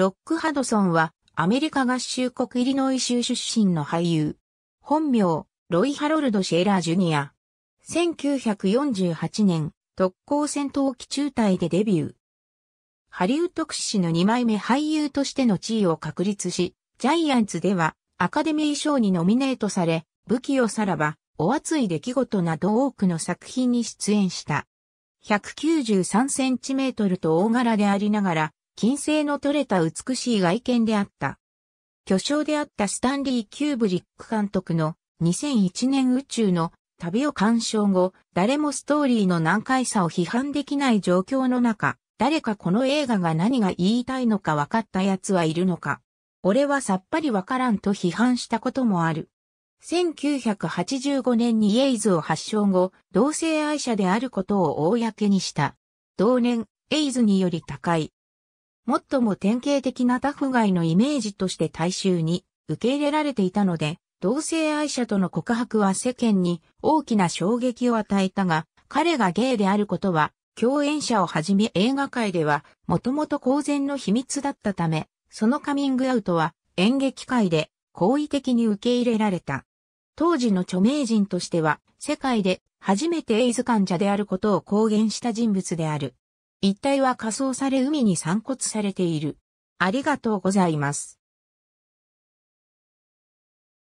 ロック・ハドソンは、アメリカ合衆国イリノイ州出身の俳優。本名、ロイ・ハロルド・シェーラー・ジュニア。1948年、特攻戦闘機中隊でデビュー。ハリウッド屈指の2枚目俳優としての地位を確立し、ジャイアンツではアカデミー賞にノミネートされ、武器をさらば、お熱い出来事など多くの作品に出演した。193センチメートルと大柄でありながら、金星の取れた美しい外見であった。巨匠であったスタンリー・キューブリック監督の2001年宇宙の旅を鑑賞後、誰もストーリーの難解さを批判できない状況の中、誰かこの映画が何が言いたいのか分かった奴はいるのか。俺はさっぱりわからんと批判したこともある。1985年にイエイズを発症後、同性愛者であることを公にした。同年、エイズにより高い。最も典型的なタフガイのイメージとして大衆に受け入れられていたので、同性愛者との告白は世間に大きな衝撃を与えたが、彼がゲイであることは、共演者をはじめ映画界では、もともと公然の秘密だったため、そのカミングアウトは演劇界で好意的に受け入れられた。当時の著名人としては、世界で初めてエイズ患者であることを公言した人物である。一帯は火葬され海に散骨されている。ありがとうございます。